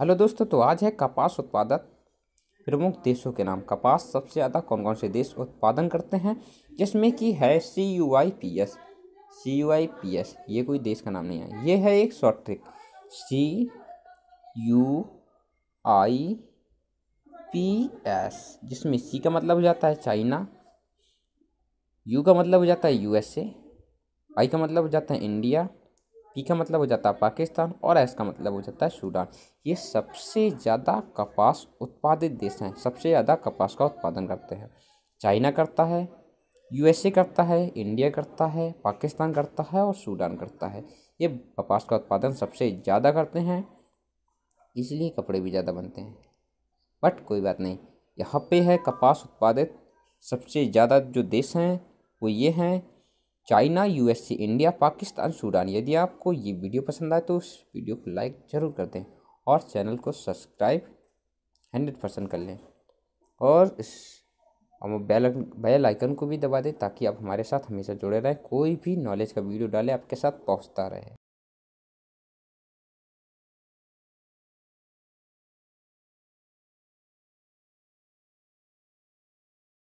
hello दोस्तों तो आज है कपास उत्पादक प्रमुख देशों के नाम कपास सबसे ज़्यादा कौन कौन से देश उत्पादन करते हैं जिसमें कि है C U I P S C U I P S ये कोई देश का नाम नहीं है ये है एक short trick C U I P S जिसमें सी का मतलब हो जाता है चाइना यू का मतलब हो जाता है यूएसए आई का मतलब हो जाता है इंडिया पी का मतलब हो जाता है पाकिस्तान और एस का मतलब हो जाता है सूडान ये सबसे ज़्यादा कपास उत्पादित देश हैं सबसे ज़्यादा कपास का उत्पादन करते हैं चाइना करता है यूएसए करता है इंडिया करता है पाकिस्तान करता है और सूडान करता है ये कपास का उत्पादन सबसे ज़्यादा करते हैं इसलिए कपड़े भी ज़्यादा बनते हैं बट कोई बात नहीं यहाँ पे है कपास उत्पादित सबसे ज़्यादा जो देश हैं वो ये हैं China USA India Pakistan Sudan यदि आपको ये वीडियो पसंद आए तो उस वीडियो को लाइक ज़रूर कर दें और चैनल को सब्सक्राइब हंड्रेड परसेंट कर लें और इस हम बेल बेल आइकन को भी दबा दें ताकि आप हमारे साथ हमेशा जुड़े रहें कोई भी नॉलेज का वीडियो डालें आपके साथ पहुंचता रहे